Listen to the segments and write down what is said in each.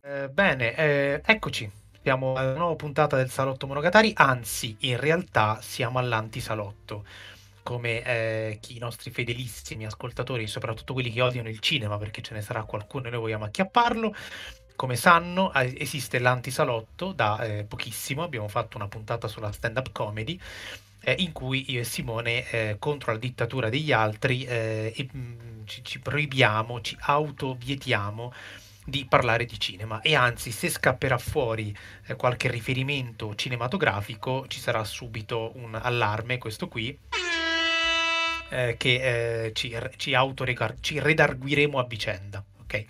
Eh, bene, eh, eccoci. Siamo alla nuova puntata del Salotto Monogatari, anzi, in realtà siamo all'antisalotto. Come eh, i nostri fedelissimi ascoltatori, soprattutto quelli che odiano il cinema, perché ce ne sarà qualcuno e noi vogliamo acchiapparlo, come sanno, esiste l'antisalotto da eh, pochissimo, abbiamo fatto una puntata sulla stand-up comedy eh, in cui io e Simone eh, contro la dittatura degli altri eh, e, mh, mm, ci, ci proibiamo, ci autovietiamo di parlare di cinema e anzi se scapperà fuori eh, qualche riferimento cinematografico ci sarà subito un allarme, questo qui, eh, che eh, ci, ci, ci redarguiremo a vicenda. Okay.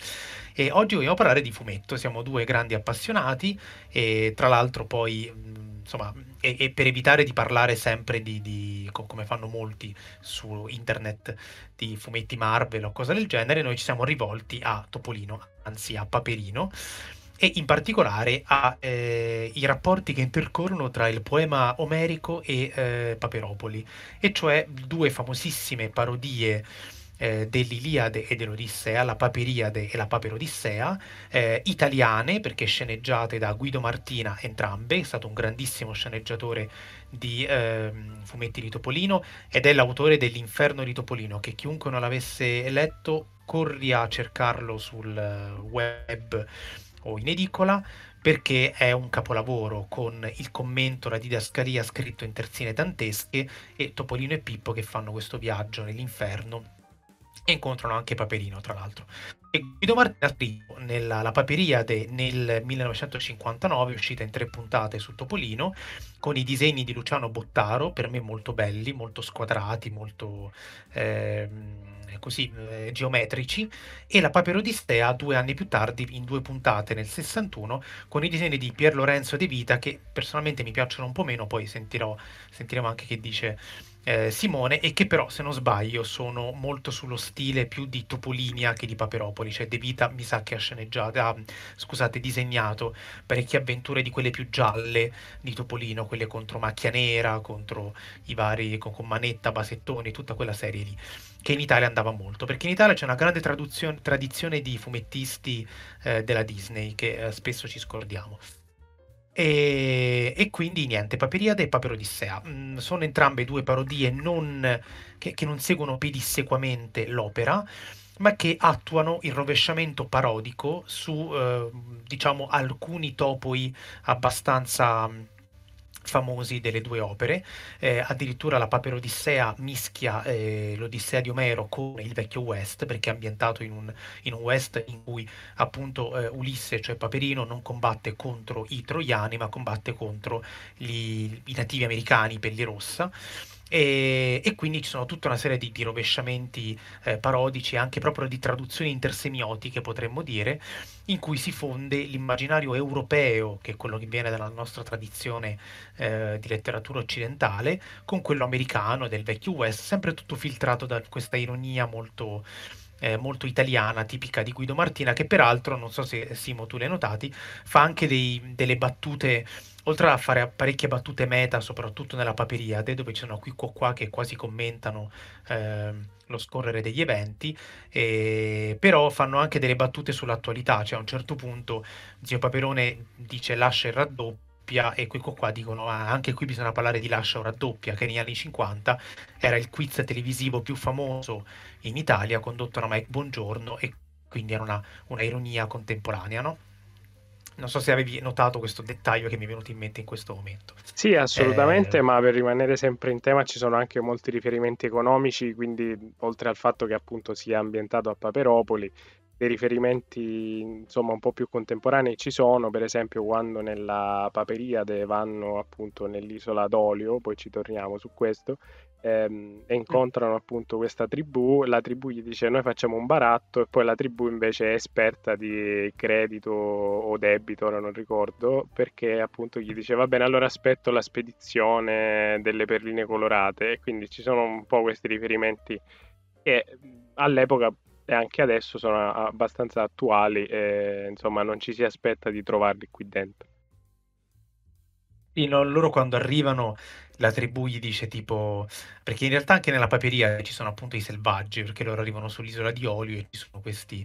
E oggi vogliamo parlare di fumetto, siamo due grandi appassionati e tra l'altro poi mm, insomma e, e, per evitare di parlare sempre di, di, come fanno molti su internet, di fumetti Marvel o cose del genere, noi ci siamo rivolti a Topolino, anzi a Paperino, e in particolare ai eh, rapporti che intercorrono tra il poema omerico e eh, Paperopoli, e cioè due famosissime parodie eh, dell'Iliade e dell'Odissea, la Papiriade e la Paperodissea, eh, italiane perché sceneggiate da Guido Martina entrambe, è stato un grandissimo sceneggiatore di eh, fumetti di Topolino ed è l'autore dell'Inferno di Topolino che chiunque non l'avesse letto corri a cercarlo sul eh, web o in edicola perché è un capolavoro con il commento, la didascalia scritto in terzine dantesche e Topolino e Pippo che fanno questo viaggio nell'inferno e incontrano anche Paperino, tra l'altro. E Guido Martinastrigo, nella La Paperiade nel 1959, uscita in tre puntate su Topolino, con i disegni di Luciano Bottaro, per me molto belli, molto squadrati, molto... Ehm eh, così eh, geometrici e la Paperodistea due anni più tardi in due puntate nel 61 con i disegni di Pier Lorenzo De Vita che personalmente mi piacciono un po' meno, poi sentirò, sentiremo anche che dice eh, Simone e che però se non sbaglio sono molto sullo stile più di Topolinia che di Paperopoli, cioè De Vita mi sa che ha sceneggiato, ah, scusate, disegnato parecchie avventure di quelle più gialle di Topolino, quelle contro Macchia Nera, contro i vari, con, con Manetta, Basettoni, tutta quella serie lì che in Italia andava molto, perché in Italia c'è una grande tradizione di fumettisti eh, della Disney che eh, spesso ci scordiamo. E, e, quindi niente, Paperiade e Paperodissea. Mm, sono entrambe due parodie non, che, che, non seguono pedissequamente l'opera, ma che attuano il rovesciamento parodico su, eh, diciamo, alcuni topoi abbastanza mm, famosi delle due opere, eh, addirittura la Paperodissea mischia eh, l'Odissea di Omero con il vecchio West perché è ambientato in un, in un West in cui appunto eh, Ulisse, cioè Paperino, non combatte contro i troiani ma combatte contro gli, i nativi americani, pelli rossa. E, e, quindi ci sono tutta una serie di, di rovesciamenti eh, parodici, anche proprio di traduzioni intersemiotiche, potremmo dire, in cui si fonde l'immaginario europeo, che è quello che viene dalla nostra tradizione eh, di letteratura occidentale, con quello americano del vecchio West, sempre tutto filtrato da questa ironia molto eh, molto italiana, tipica di Guido Martina, che peraltro, non so se Simo tu l'hai hai notati, fa anche dei, delle battute, oltre a fare parecchie battute meta, soprattutto nella paperiade, dove ci sono qui o qua che quasi commentano eh, lo scorrere degli eventi, eh, però fanno anche delle battute sull'attualità, cioè a un certo punto Zio Paperone dice lascia il raddoppio, doppia e qui qua dicono ah, anche qui bisogna parlare di lascia o raddoppia che negli anni 50 era il quiz televisivo più famoso in Italia condotto da Mike Buongiorno e quindi era una, una ironia contemporanea, no? Non so se avevi notato questo dettaglio che mi è venuto in mente in questo momento. Sì, assolutamente, eh... ma per rimanere sempre in tema ci sono anche molti riferimenti economici, quindi oltre al fatto che appunto sia ambientato a Paperopoli, dei riferimenti insomma un po' più contemporanei ci sono, per esempio quando nella Paperiade vanno appunto nell'isola d'Olio, poi ci torniamo su questo, ehm, e incontrano appunto questa tribù, la tribù gli dice noi facciamo un baratto e poi la tribù invece è esperta di credito o debito, ora non ricordo, perché appunto gli dice va bene allora aspetto la spedizione delle perline colorate e quindi ci sono un po' questi riferimenti che all'epoca e anche adesso sono abbastanza attuali e insomma non ci si aspetta di trovarli qui dentro. Sì, no, loro quando arrivano la tribù gli dice tipo perché in realtà anche nella paperia ci sono appunto i selvaggi perché loro arrivano sull'isola di Olio e ci sono questi,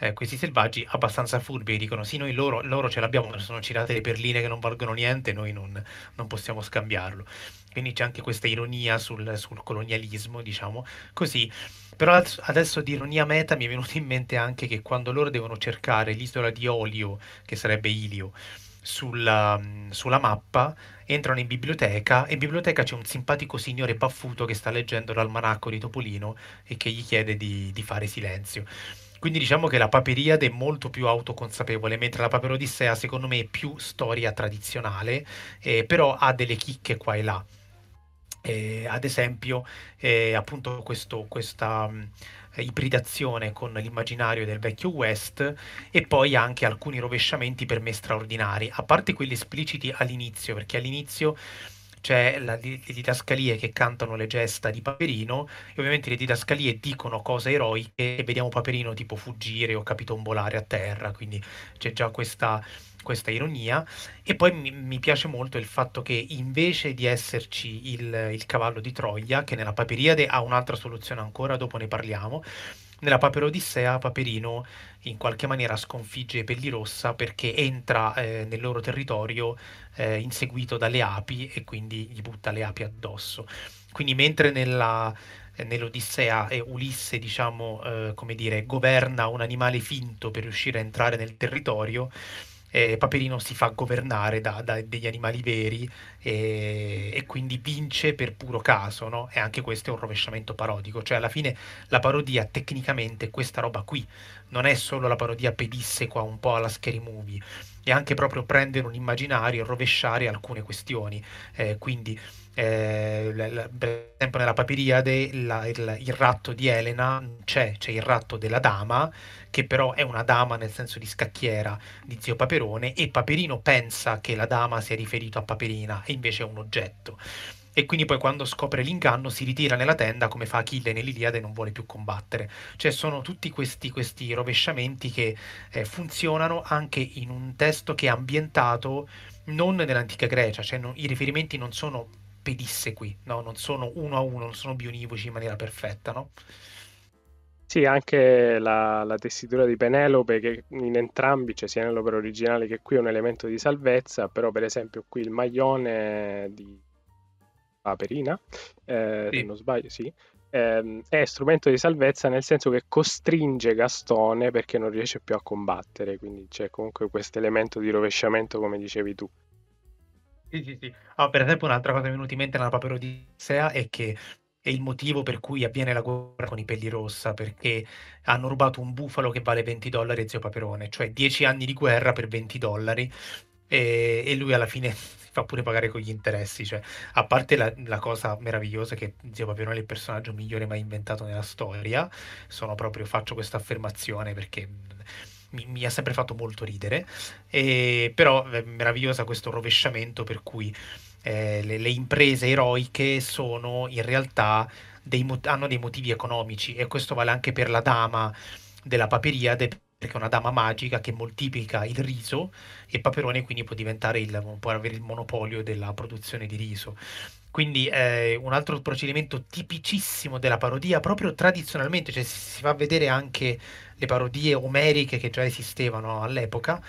eh, questi selvaggi abbastanza furbi e dicono sì noi loro, loro ce l'abbiamo ma sono cirate le perline che non valgono niente noi non, non possiamo scambiarlo quindi c'è anche questa ironia sul, sul colonialismo diciamo così però adesso di ironia meta mi è venuto in mente anche che quando loro devono cercare l'isola di Olio, che sarebbe Ilio, sulla, sulla, mappa, entrano in biblioteca e in biblioteca c'è un simpatico signore baffuto che sta leggendo l'almanacco di Topolino e che gli chiede di, di fare silenzio. Quindi diciamo che la Paperiade è molto più autoconsapevole, mentre la Paperodissea secondo me è più storia tradizionale, eh, però ha delle chicche qua e là. Eh, ad esempio, eh, appunto questo, questa mh, ibridazione con l'immaginario del vecchio West e poi anche alcuni rovesciamenti per me straordinari, a parte quelli espliciti all'inizio, perché all'inizio c'è la, le, le didascalie che cantano le gesta di Paperino e ovviamente le didascalie dicono cose eroiche e vediamo Paperino tipo fuggire o capitombolare a terra, quindi c'è già questa questa ironia. E poi mi, mi, piace molto il fatto che invece di esserci il, il cavallo di Troia, che nella Paperiade ha un'altra soluzione ancora, dopo ne parliamo, nella Paperodissea Paperino in qualche maniera sconfigge Pellirossa perché entra eh, nel loro territorio eh, inseguito dalle api e quindi gli butta le api addosso. Quindi mentre nella, eh, nell'Odissea Ulisse, diciamo, eh, come dire, governa un animale finto per riuscire a entrare nel territorio, eh, Paperino si fa governare da, da degli animali veri e, e, quindi vince per puro caso, no? E anche questo è un rovesciamento parodico, cioè alla fine la parodia tecnicamente è questa roba qui, non è solo la parodia pedissequa un po' alla scary movie, è anche proprio prendere un immaginario e rovesciare alcune questioni, eh, quindi eh, per esempio nella Papiriade la, il, il, ratto di Elena c'è, c'è il ratto della dama, che però è una dama nel senso di scacchiera di zio Paperone, e Paperino pensa che la dama sia riferito a Paperina, e invece è un oggetto. E quindi poi quando scopre l'inganno si ritira nella tenda come fa Achille nell'Iliade e non vuole più combattere. Cioè sono tutti questi, questi rovesciamenti che eh, funzionano anche in un testo che è ambientato non nell'antica Grecia, cioè non, i riferimenti non sono spedisse qui, no? non sono uno a uno, non sono bionivoci in maniera perfetta. No? Sì, anche la, la, tessitura di Penelope, che in entrambi, cioè sia nell'opera originale che qui, è un elemento di salvezza, però per esempio qui il maglione di Paperina, eh, sì. se non sbaglio, sì, eh, è strumento di salvezza nel senso che costringe Gastone perché non riesce più a combattere, quindi c'è comunque questo elemento di rovesciamento come dicevi tu. Sì, sì, sì. Ah, per esempio, un'altra cosa che mi è venuta in mente nella di Odissea è che è il motivo per cui avviene la guerra con i pelli rossa, perché hanno rubato un bufalo che vale 20 dollari a zio Paperone, cioè 10 anni di guerra per 20 dollari e, e lui alla fine si fa pure pagare con gli interessi, cioè, a parte la, la, cosa meravigliosa che zio Paperone è il personaggio migliore mai inventato nella storia, sono proprio, faccio questa affermazione perché mi, mi ha sempre fatto molto ridere, e, però è eh, meravigliosa questo rovesciamento per cui eh, le, le, imprese eroiche sono in realtà dei, hanno dei motivi economici e questo vale anche per la dama della paperiade perché è una dama magica che moltiplica il riso e Paperone quindi può diventare il, può avere il monopolio della produzione di riso quindi è eh, un altro procedimento tipicissimo della parodia, proprio tradizionalmente, cioè si fa vedere anche le parodie omeriche che già esistevano all'epoca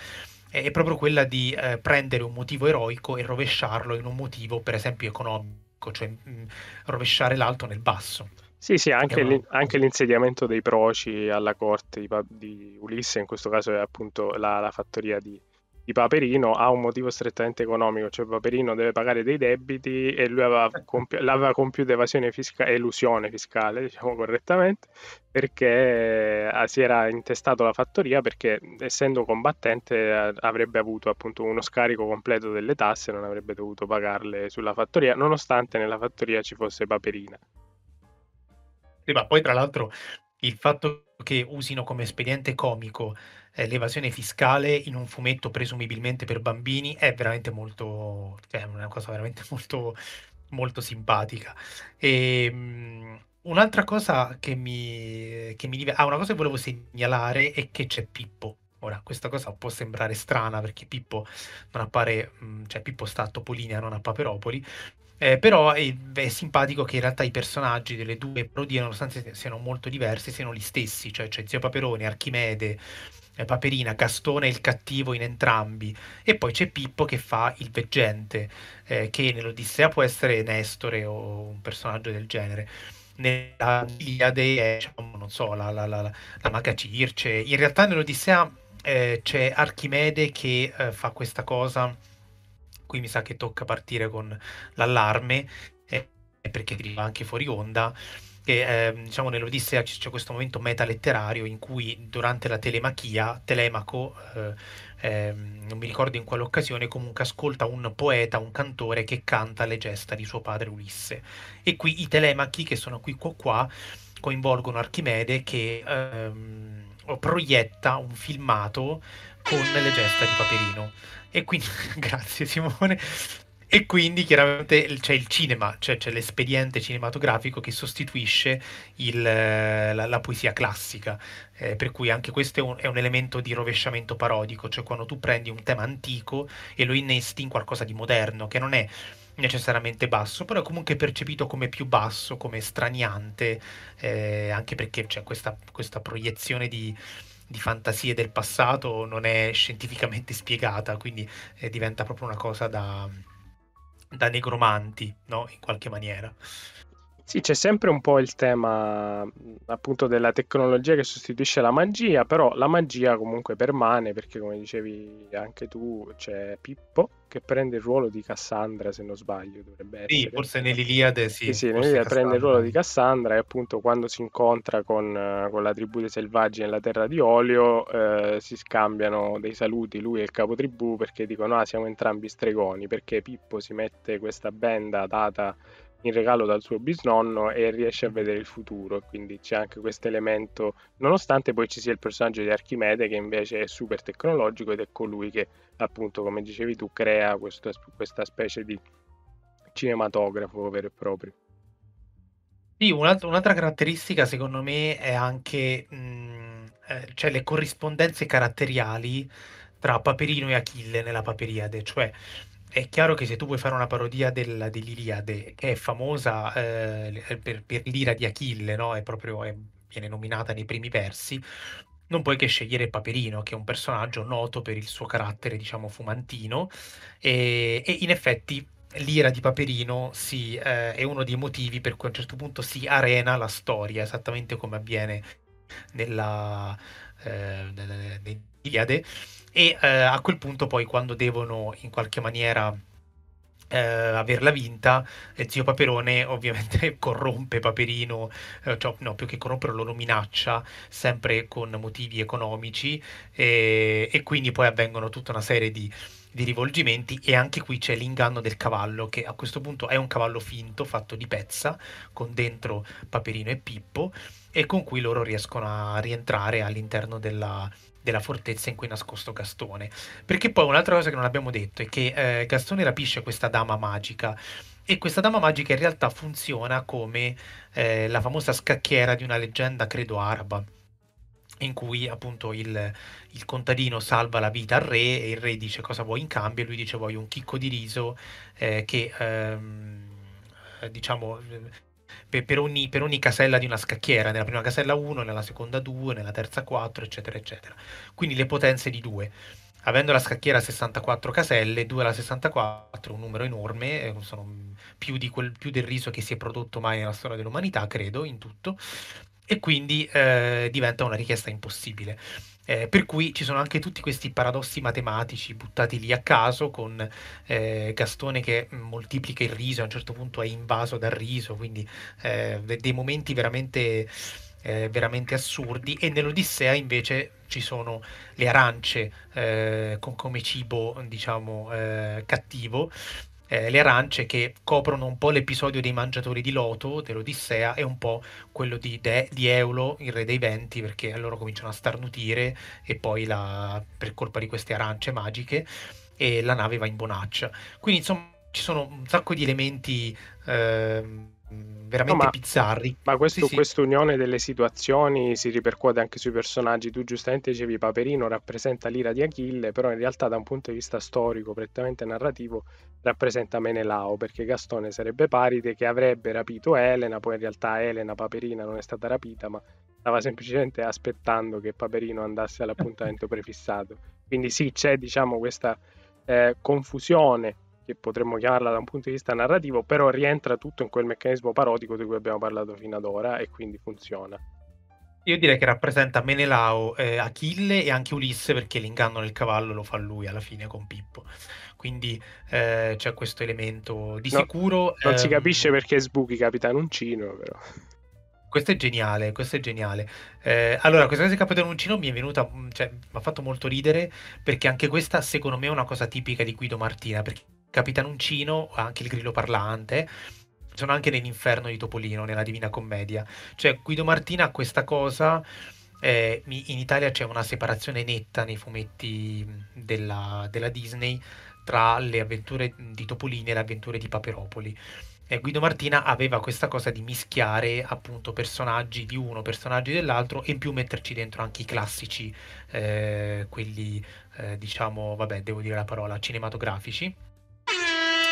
è proprio quella di eh, prendere un motivo eroico e rovesciarlo in un motivo, per esempio, economico, cioè mh, mm, rovesciare l'alto nel basso. Sì, sì, anche, no? anche l'insediamento dei proci alla corte di, di, Ulisse, in questo caso è appunto la, la fattoria di, di Paperino ha un motivo strettamente economico, cioè Paperino deve pagare dei debiti e lui aveva, ecco. compi- l'aveva compiuto evasione fiscale, elusione fiscale, diciamo correttamente, perché eh, si era intestato la fattoria perché essendo combattente avrebbe avuto appunto uno scarico completo delle tasse, non avrebbe dovuto pagarle sulla fattoria, nonostante nella fattoria ci fosse Paperina. Sì, ma poi tra l'altro il fatto che usino come espediente comico eh, l'evasione fiscale in un fumetto presumibilmente per bambini è veramente molto, cioè, è una cosa veramente molto, molto simpatica. E, um, un'altra cosa che mi, che mi ah, una cosa che volevo segnalare è che c'è Pippo. Ora, questa cosa può sembrare strana perché Pippo non appare, mm, cioè Pippo sta a Topolinia, non a Paperopoli, eh, però è, è, simpatico che in realtà i personaggi delle due parodie, nonostante siano molto diversi, siano gli stessi, cioè c'è cioè Zio Paperone, Archimede, eh, Paperina, Castone il cattivo in entrambi, e poi c'è Pippo che fa il veggente, eh, che nell'Odissea può essere Nestore o un personaggio del genere. Nella Iliade è, eh, diciamo, non so, la, la, la, la maga Circe. In realtà nell'Odissea eh, c'è Archimede che eh, fa questa cosa qui mi sa che tocca partire con l'allarme, eh, perché arriva anche fuori onda, che eh, diciamo nell'Odissea c'è questo momento metaletterario in cui durante la telemachia Telemaco, eh, ehm, non mi ricordo in quale occasione, comunque ascolta un poeta, un cantore che canta le gesta di suo padre Ulisse. E qui i telemachi che sono qui qua qua coinvolgono Archimede che ehm, proietta un filmato con le gesta di Paperino e quindi, grazie Simone. E quindi chiaramente c'è il cinema, cioè c'è l'espediente cinematografico che sostituisce il, eh, la, la, poesia classica, eh, per cui anche questo è un, è un, elemento di rovesciamento parodico, cioè quando tu prendi un tema antico e lo innesti in qualcosa di moderno, che non è necessariamente basso, però è comunque percepito come più basso, come straniante, eh, anche perché c'è questa, questa proiezione di di fantasie del passato non è scientificamente spiegata, quindi eh, diventa proprio una cosa da, da negromanti, no? in qualche maniera. Sì, c'è sempre un po' il tema appunto della tecnologia che sostituisce la magia, però la magia comunque permane perché come dicevi anche tu c'è Pippo che prende il ruolo di Cassandra se non sbaglio dovrebbe essere. Sì, forse nell'Iliade sì. Sì, sì nell'Iliade prende il ruolo di Cassandra e appunto quando si incontra con, eh, con la tribù dei selvaggi nella terra di Olio eh, si scambiano dei saluti lui e il capotribù perché dicono ah siamo entrambi stregoni perché Pippo si mette questa benda data in regalo dal suo bisnonno e riesce a mm. vedere il futuro, quindi c'è anche questo elemento, nonostante poi ci sia il personaggio di Archimede che invece è super tecnologico ed è colui che appunto, come dicevi tu, crea questo, questa specie di cinematografo vero e proprio. Sì, un'altra, un'altra caratteristica secondo me è anche mh, mm, eh, cioè le corrispondenze caratteriali tra Paperino e Achille nella Paperiade, cioè è chiaro che se tu vuoi fare una parodia della, dell'Iliade, che è famosa eh, eh per, per, l'ira di Achille, no? è proprio, è, viene nominata nei primi versi, non puoi che scegliere Paperino, che è un personaggio noto per il suo carattere, diciamo, fumantino, e, e in effetti l'ira di Paperino sì, eh, è uno dei motivi per cui a un certo punto si arena la storia, esattamente come avviene nella... Eh, nell'Iliade e eh, a quel punto poi quando devono in qualche maniera eh, averla vinta, eh, zio Paperone ovviamente corrompe Paperino, eh, cioè, no, più che corromperlo lo minaccia sempre con motivi economici e, e quindi poi avvengono tutta una serie di, di, rivolgimenti e anche qui c'è l'inganno del cavallo che a questo punto è un cavallo finto fatto di pezza con dentro Paperino e Pippo e con cui loro riescono a rientrare all'interno della, della fortezza in cui è nascosto Gastone. Perché poi un'altra cosa che non abbiamo detto è che eh, Gastone rapisce questa dama magica e questa dama magica in realtà funziona come eh, la famosa scacchiera di una leggenda, credo, araba in cui appunto il, il, contadino salva la vita al re e il re dice cosa vuoi in cambio e lui dice voglio un chicco di riso eh, che ehm, diciamo per, per, ogni, per, ogni, casella di una scacchiera, nella prima casella 1, nella seconda 2, nella terza 4, eccetera, eccetera. Quindi le potenze di 2. Avendo la scacchiera 64 caselle, 2 alla 64, un numero enorme, eh, sono più, quel, più del riso che si è prodotto mai nella storia dell'umanità, credo, in tutto, e quindi eh, diventa una richiesta impossibile. Eh, per cui ci sono anche tutti questi paradossi matematici buttati lì a caso con eh, Gastone che moltiplica il riso, a un certo punto è invaso dal riso, quindi eh, dei momenti veramente, eh, veramente, assurdi e nell'Odissea invece ci sono le arance eh, con, come cibo diciamo cattivo eh, le arance che coprono un po' l'episodio dei mangiatori di Loto, dell'Odissea, e un po' quello di, De- di Eulo, il re dei venti, perché allora cominciano a starnutire e poi la, per colpa di queste arance magiche e la nave va in bonaccia. Quindi insomma ci sono un sacco di elementi... Eh, Mm, veramente no, ma, bizzarri. Ma questo, sì, sì. questa unione delle situazioni si ripercuote anche sui personaggi. Tu giustamente dicevi Paperino rappresenta l'ira di Achille, però in realtà da un punto di vista storico, prettamente narrativo, rappresenta Menelao, perché Gastone sarebbe Paride che avrebbe rapito Elena, poi in realtà Elena Paperina non è stata rapita, ma stava semplicemente aspettando che Paperino andasse all'appuntamento prefissato. Quindi sì, c'è diciamo questa eh, confusione che potremmo chiamarla da un punto di vista narrativo, però rientra tutto in quel meccanismo parodico di cui abbiamo parlato fino ad ora e quindi funziona. Io direi che rappresenta Menelao, eh, Achille e anche Ulisse perché l'inganno nel cavallo lo fa lui alla fine con Pippo. Quindi eh, c'è questo elemento di no, sicuro. Non ehm... si capisce perché sbuchi Capitan Uncino, però. Questo è geniale, questo è geniale. Eh, allora, questa cosa di Capitan Uncino mi è venuta, cioè, mi ha fatto molto ridere perché anche questa secondo me è una cosa tipica di Guido Martina, perché Capitan Uncino, anche il grillo parlante, sono anche nell'inferno di Topolino, nella Divina Commedia. Cioè Guido Martina ha questa cosa... Eh, in Italia c'è una separazione netta nei fumetti della, della Disney tra le avventure di Topolini e le avventure di Paperopoli. Eh, Guido Martina aveva questa cosa di mischiare appunto personaggi di uno, personaggi dell'altro e in più metterci dentro anche i classici, eh, quelli eh, diciamo, vabbè, devo dire la parola, cinematografici.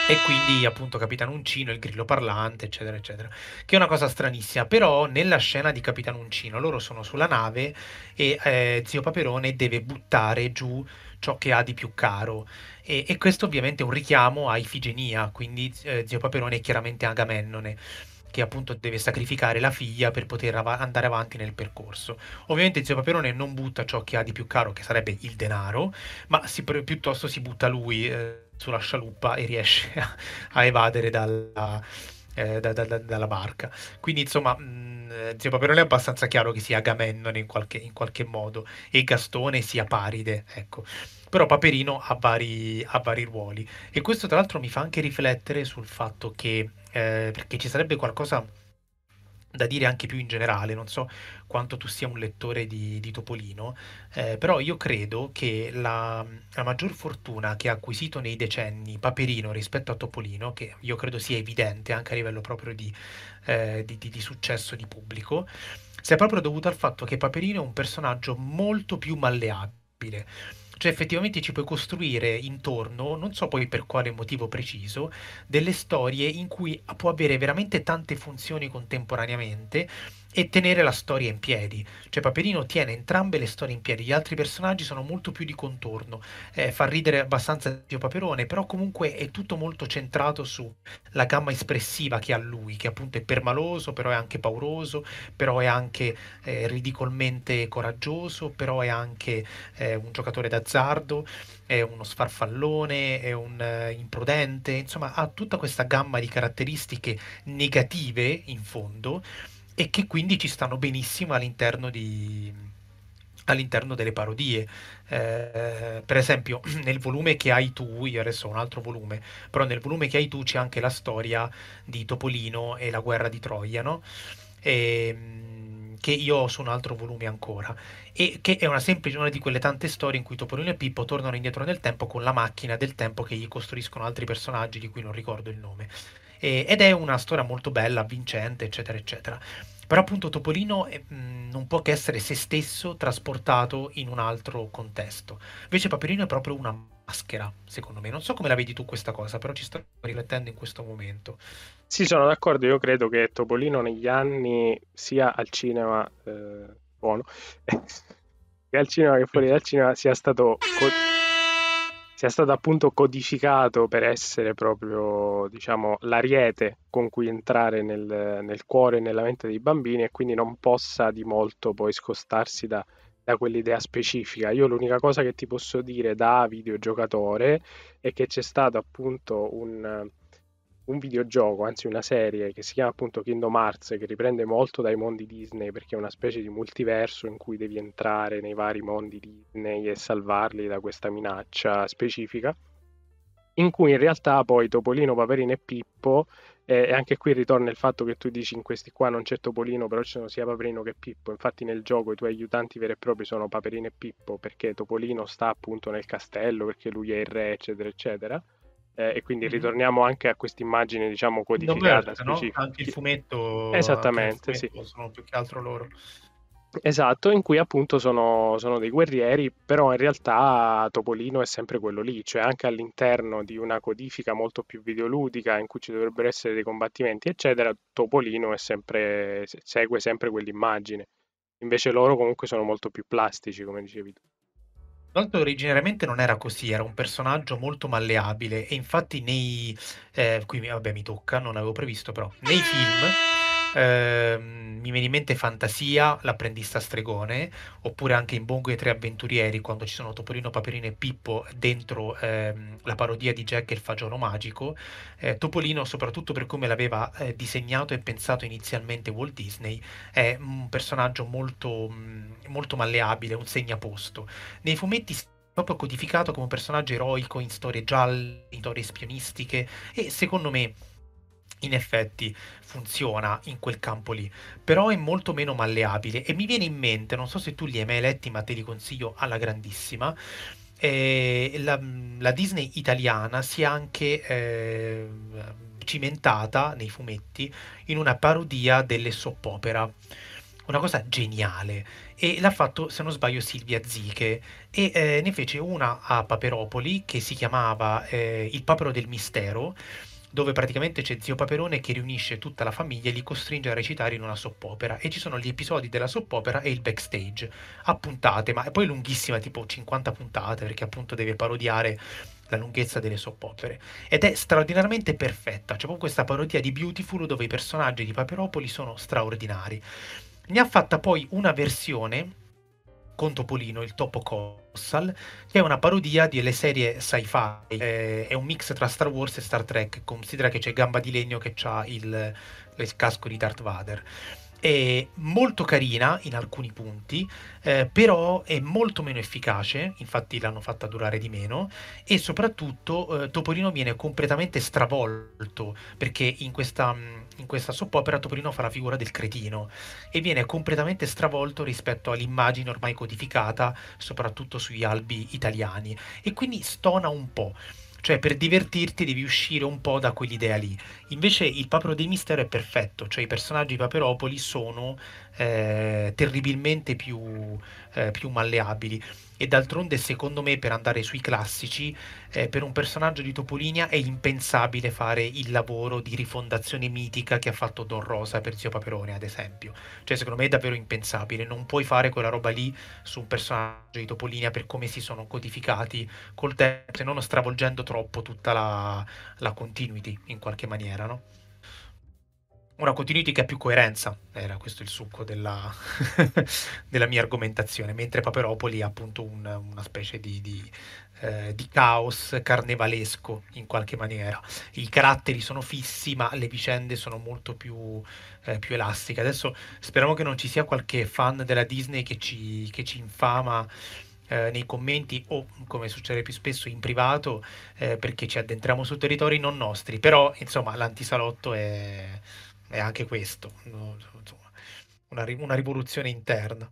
E quindi appunto Capitan Uncino, il grillo parlante, eccetera, eccetera. Che è una cosa stranissima, però nella scena di Capitan Uncino loro sono sulla nave e eh, zio Paperone deve buttare giù ciò che ha di più caro. E, e questo ovviamente è un richiamo a Ifigenia, quindi eh, zio Paperone è chiaramente Agamennone che appunto deve sacrificare la figlia per poter av- andare avanti nel percorso. Ovviamente zio Paperone non butta ciò che ha di più caro, che sarebbe il denaro, ma si pre- piuttosto si butta lui. Eh, sulla scialuppa e riesce a, a evadere dalla, eh, da, da, da, dalla, barca. Quindi insomma, mh, mm, zio Paperone è abbastanza chiaro che sia Agamennone in qualche, in qualche modo e Gastone sia Paride, ecco. Però Paperino ha vari, ha vari ruoli e questo tra l'altro mi fa anche riflettere sul fatto che, eh, perché ci sarebbe qualcosa da dire anche più in generale, non so quanto tu sia un lettore di, di Topolino, eh, però io credo che la, la, maggior fortuna che ha acquisito nei decenni Paperino rispetto a Topolino, che io credo sia evidente anche a livello proprio di, eh, di, di successo di pubblico, sia proprio dovuta al fatto che Paperino è un personaggio molto più malleabile cioè effettivamente ci puoi costruire intorno, non so poi per quale motivo preciso, delle storie in cui può avere veramente tante funzioni contemporaneamente e tenere la storia in piedi. Cioè Paperino tiene entrambe le storie in piedi, gli altri personaggi sono molto più di contorno, eh, fa ridere abbastanza Dio Paperone, però comunque è tutto molto centrato sulla gamma espressiva che ha lui, che appunto è permaloso, però è anche pauroso, però è anche eh, ridicolmente coraggioso, però è anche eh, un giocatore d'azzardo, è uno sfarfallone, è un eh, imprudente, insomma ha tutta questa gamma di caratteristiche negative in fondo e che quindi ci stanno benissimo all'interno, di, all'interno delle parodie eh, per esempio nel volume che hai tu io adesso ho un altro volume però nel volume che hai tu c'è anche la storia di Topolino e la guerra di Troia no? E, ehm, che io ho su un altro volume ancora e che è una semplice una di quelle tante storie in cui Topolino e Pippo tornano indietro nel tempo con la macchina del tempo che gli costruiscono altri personaggi di cui non ricordo il nome e, ed è una storia molto bella, avvincente, eccetera, eccetera. Però appunto Topolino eh, non può che essere se stesso trasportato in un altro contesto. Invece Paperino è proprio una maschera, secondo me. Non so come la vedi tu questa cosa, però ci sto riflettendo in questo momento. Sì, sono d'accordo. Io credo che Topolino negli anni sia al cinema eh, buono, sia al cinema che fuori dal cinema sia stato... Co- sia stato appunto codificato per essere proprio diciamo, l'ariete con cui entrare nel, nel cuore e nella mente dei bambini e quindi non possa di molto poi scostarsi da, da quell'idea specifica. Io l'unica cosa che ti posso dire da videogiocatore è che c'è stato appunto un un videogioco, anzi una serie che si chiama appunto Kingdom Hearts, che riprende molto dai mondi Disney perché è una specie di multiverso in cui devi entrare nei vari mondi Disney e salvarli da questa minaccia specifica, in cui in realtà poi Topolino, Paperino e Pippo, eh, e anche qui ritorna il fatto che tu dici in questi qua non c'è Topolino, però ci sono sia Paperino che Pippo, infatti nel gioco i tuoi aiutanti veri e propri sono Paperino e Pippo perché Topolino sta appunto nel castello, perché lui è il re, eccetera, eccetera eh, e quindi mm-hmm. ritorniamo anche a questa immagine diciamo codificata no? anche il fumetto esattamente il fumetto, sì. sono più che altro loro Esatto, in cui appunto sono, sono, dei guerrieri, però in realtà Topolino è sempre quello lì, cioè anche all'interno di una codifica molto più videoludica in cui ci dovrebbero essere dei combattimenti, eccetera, Topolino sempre, segue sempre quell'immagine. Invece loro comunque sono molto più plastici, come dicevi tu. Tra l'altro originariamente non era così, era un personaggio molto malleabile e infatti nei... Eh, qui vabbè mi tocca, non avevo previsto però, nei film ah. Ehm, mi viene in mente Fantasia, l'apprendista stregone, oppure anche in Bongo e tre avventurieri, quando ci sono Topolino, Paperino e Pippo dentro ehm, la parodia di Jack e il fagiolo magico. Eh, Topolino, soprattutto per come l'aveva eh, disegnato e pensato inizialmente Walt Disney, è un personaggio molto, mm, molto malleabile, un segnaposto. Nei fumetti proprio codificato come un personaggio eroico in storie gialle, in storie spionistiche e secondo me in effetti funziona in quel campo lì, però è molto meno malleabile e mi viene in mente, non so se tu li hai mai letti ma te li consiglio alla grandissima, eh, la, la, Disney italiana si è anche eh, cimentata nei fumetti in una parodia delle soap opera una cosa geniale e l'ha fatto se non sbaglio Silvia Ziche e eh, ne fece una a Paperopoli che si chiamava eh, Il papero del mistero dove praticamente c'è Zio Paperone che riunisce tutta la famiglia e li costringe a recitare in una soppopera e ci sono gli episodi della soppopera e il backstage a puntate, ma è poi lunghissima, tipo 50 puntate, perché appunto deve parodiare la lunghezza delle soppopere ed è straordinariamente perfetta, c'è proprio questa parodia di Beautiful dove i personaggi di Paperopoli sono straordinari. Ne ha fatta poi una versione con Topolino, il topo Colossal, che è una parodia delle serie sci-fi, eh, è un mix tra Star Wars e Star Trek, considera che c'è Gamba di Legno che ha il, il casco di Darth Vader è molto carina in alcuni punti, eh, però è molto meno efficace, infatti l'hanno fatta durare di meno, e soprattutto eh, Topolino viene completamente stravolto, perché in questa, mm, in questa soppopera Topolino fa la figura del cretino e viene completamente stravolto rispetto all'immagine ormai codificata, soprattutto sugli albi italiani, e quindi stona un po'. Cioè, per divertirti devi uscire un po' da quell'idea lì. Invece il papero dei mister è perfetto, cioè i personaggi di Paperopoli sono eh, terribilmente più, eh, più, malleabili. E d'altronde, secondo me, per andare sui classici, eh, per un personaggio di Topolinia è impensabile fare il lavoro di rifondazione mitica che ha fatto Don Rosa per Zio Paperone, ad esempio. Cioè, secondo me è davvero impensabile. Non puoi fare quella roba lì su un personaggio di Topolinia per come si sono codificati col tempo, se non stravolgendo troppo tutta la, la continuity in qualche maniera, no? una continuity che ha più coerenza, era questo il succo della, della mia argomentazione, mentre Paperopoli ha appunto un, una specie di, di, eh, di, caos carnevalesco in qualche maniera. I caratteri sono fissi, ma le vicende sono molto più, eh, più elastiche. Adesso speriamo che non ci sia qualche fan della Disney che ci, che ci infama eh, nei commenti o come succede più spesso in privato eh, perché ci addentriamo su territori non nostri però insomma l'antisalotto è, è anche questo, una, una rivoluzione interna.